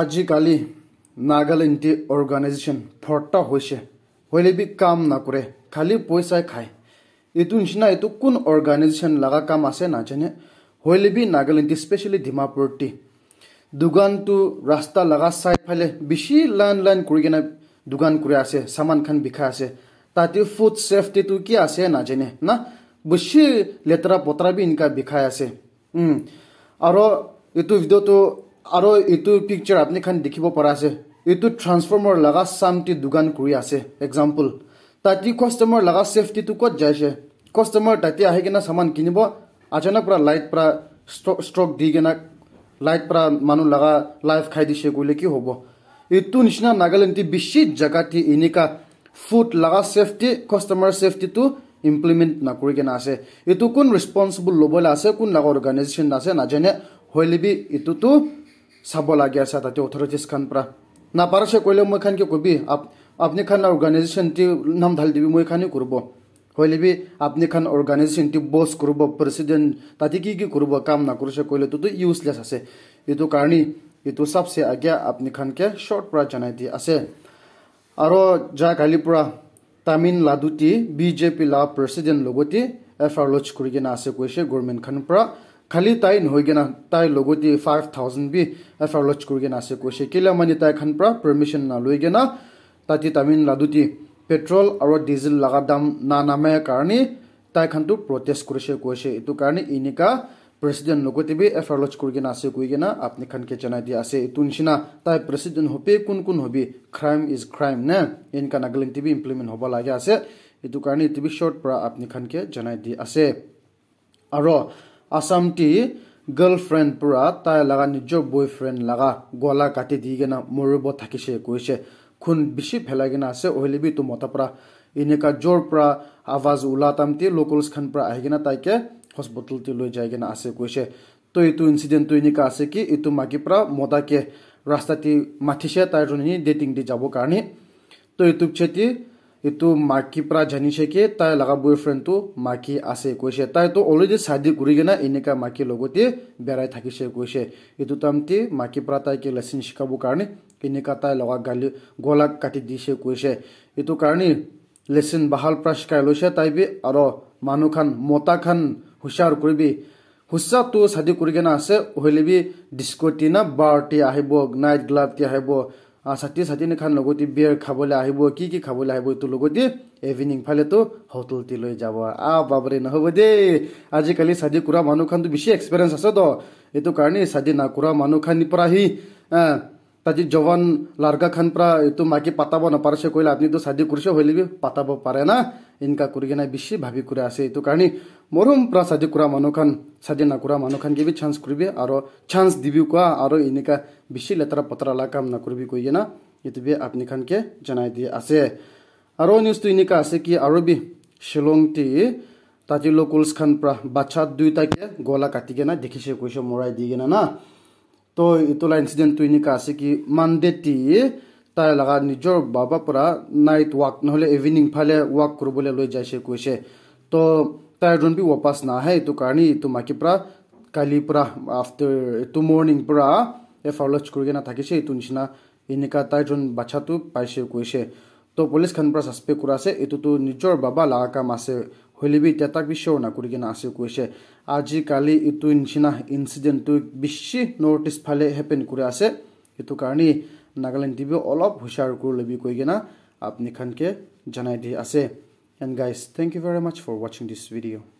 আজিকালি Nagaland T organisation ফৰ্তা হৈছে B কাম নকৰে খালি পইচাই খায় এইটো নিচিনা এইটো কোন অৰ্গেনাইজেশ্যন লগা কাম আছে নাজানে বি নাগালেণ্ড টি স্পেচিয়েলি ডিমাপুৰ টি দোকানটো ৰাস্তা লগা চাই চাইফালে বেছি লাইন লাইন কৰি কিনে দোকান কৰি আছে চামান খান বিষাই আছে তাতে ফুড চেফটিটো কি আছে নাজানে না বেছি লেতেৰা পতৰা বি এনেকুৱা বিষাই আছে আৰু এইটো ভিডিঅ'টো আৰু এইটো পিকচাৰ আপুনি খান দেখিব পৰা আছে এইটো ট্ৰান্সফৰ্মাৰ লগা চামটি দোকান কৰি আছে এক্সাম্পল তাতে কাষ্টমাৰ লগা চেফটিটো ক'ত যাইছে কাষ্টমাৰ তাতে আহি কিনে চামান কিনিব আচানক পৰা লাইট পৰা ষ্ট্ৰক দি কিনে লাইট পৰা মানুহ লগা লাইফ খাই দিছে কৰিলে কি হ'ব এইটো নিচিনা নাগালেণ্ডটি বেছি জেগাতে এনেকা ফুড লগা চেফটি কাষ্টমাৰ চেফটিটো ইমপ্লিমেণ্ট নকৰি কিনে আছে এইটো কোন ৰেচপনচিবল ল'বলৈ আছে কোন ডাঙৰ অৰ্গেনাইজেশ্যন আছে নাজানে হ'লে বি এইটোতো সাবলা গেছে তাতে অথরিটিস খান পরা না পারা সে কইলে মই খানকে কবি আপনি খান অর্গানাইজেশন টি নাম ঢাল দিবি মই খানি করব কইলে বি আপনি খান অর্গানাইজেশন টি বস করব প্রেসিডেন্ট তাতে কি কি করব কাম না করছে কইলে তো তো ইউজলেস আছে এতো কারণে এতো সবসে আগে আপনি খানকে শর্ট পরা জানাই দি আছে আর যা কালীপুরা তামিন লাদুটি বিজেপি লা প্রেসিডেন্ট লগতি এফ আর লচ করি আছে কৈছে গভর্নমেন্ট খান পৰা খালি তাই নহৈ কিনে তাই লগতে ফাইভ থাউজেণ্ড বি এফাৰ লচ কৰি কিনে আছে কৈছে কেলে মানে তাই তাইখন পৰা পাৰ্মিশ্যন নালৈ কিনে তাতে তামিলনাডুটি পেট্ৰল আৰু ডিজেল লগা দাম না নামে কাৰণে তাই তাইখনটো প্ৰটেষ্ট কৰিছে কৈছে এইটো কাৰণে এনেকুৱা প্ৰেচিডেণ্ট লগতে বি এফাৰ লচ কৰি কিনে আছে কৈ কিনে আপুনি খানকে জনাই দিয়া আছে এইটো নিচিনা তাই প্ৰেচিডেণ্ট হবি কোন কোন হবি ক্ৰাইম ইজ ক্ৰাইম নে এনেকুৱা নাগালেণ্ড টিভি ইমপ্লিমেণ্ট হ'ব লাগে আছে এইটো কাৰণে টিভি শ্বৰ্ট পৰা আপুনি খানকে জনাই দি আছে আৰু আসামটি গাৰ্লফ্ৰেন্ড পুৰা তাই লাগা নিজেৰ বয়ফ্ৰেন্ড লগা গলা কাটি দি দিয়ে মৰব থাকিছে কৈছে খুন বেছি ফেলাই আছে অহিলে ওহলিবি তো মতাপরা এনেকা জ্বর পরা আওয়াজ উলাতামটি লোকালস খান পরা আহি তাইকে হসপিটালটি লই যাই আছে কৈছে তো এইটো ইনসিডেন্ট তো এনেকা আছে কি এই মাকি পৰা মদাকে ৰাস্তাটি মাঠিছে তাই ডেটিং দি যাবৰ কাৰণে তো এইটো চেটি এইটো মাকী পৰা জানিছে কি তাই লগা বয়ফ্ৰেণ্ডটো মাকী আছে কৈছে তাইতো অলৰেডি চাদি কৰি কিনে এনেকুৱা মাকীৰ লগতে বেৰাই থাকিছে কৈছে এইটো তামতি মাকী পৰা তাইকে লেচন শিকাবৰ কাৰণে এনেকুৱা তাই লগা গালি গলাক কাটি দিছে কৈছে এইটো কাৰণে লেচন বাহাল পৰা শিকাই লৈছে তাই বি আৰু মতা খান হুচাৰ কৰিবি হুচাটো চাদি কৰি কিনে আছে হ'লে ডিস্কটি না বাৰ্টি আহিব নাইট গ্লাভ টি আহিব ছাত্ৰী ছাত্ৰীনী খান লগতে বিয়েৰ খাবলৈ আহিব কি কি খাবলৈ আহিব এইটো লগতে ইভিনিং ফালেতো হোটেলটি লৈ যাব আ বাবৰে নহ'ব দেই আজিকালি ছাদী কুৰা মানুহ মানুহখনটো বেছি এক্সপেৰিয়েঞ্চ আছে তো এইটো কাৰণে ছাদী নাকুৰা মানুহখিনিৰ পৰাহি আ তাজি জৱান লাৰ্গা খান পৰা এইটো মাকে পাতাব নাপাৰে সেই কৈলে আপুনিতো চাদি কৰিছে হৈ লবি পাতাব পাৰে না এনেকুৱা কৰি কিনে বেছি ভাবি কৰি আছে এইটো কাৰণে মৰম পৰা চাদি কৰা মানুহ খান চাদি নকৰা মানুহ খান কেবি চান্স কৰিবি আৰু চান্স দিবি কোৱা আৰু এনেকুৱা বেছি লেতেৰা পতৰা লা কাম নকৰিবি কৈ কিনে এইটো আপনি আপুনি খানকে জনাই দি আছে আৰু নিউজটো এনেকুৱা আছে কি আৰু বি শ্বিলংটি তাজি লোকেলছ খান পৰা বাচ্ছা দুয়োটাকে গলা কাটি কিনে দেখিছে কৈছে মৰাই দি কিনে না তো এইটো ইনচিডেণ্টটো এনেকুৱা আছে কি মানডে টি তাৰ লগা নিজৰ বাবা পৰা নাইট ৱাক নহ'লে ইভিনিং ফালে ৱাক কৰিবলৈ লৈ যাইছে কৈছে তো তাইৰ যোন বি ৱাপাছ নাহে এইটো কাৰণে এইটো মাকী পৰা কালিৰ পৰা আফটাৰ এইটো মৰ্ণিং পৰা এফাৰ লচ কৰি কিনে থাকিছে এইটো নিচিনা এনেকুৱা তাইৰ যোন বাচ্ছাটো পাইছে কৈছে তো পুলিচখন পৰা চাছপেক্ট কৰা আছে এইটোতো নিজৰ বাবা লগা কাম আছে হলি বি তেতাক বিশ্ব কৰি কিনা আছে কৈছে আজিকালি কালি ইটো নিচিনা ইনচিডেণ্টটো বেছি নৰ্থ ফালে হেপেন কৰি আছে সেইটো কাৰণে নাগালেণ্ড টিভিও অলপ হুচাৰ কৰি ল'বি কৈ কিনা আপুনি খানকে জনাই দি আছে and guys thank you very much for ৱাচিং দিছ ভিডিঅ'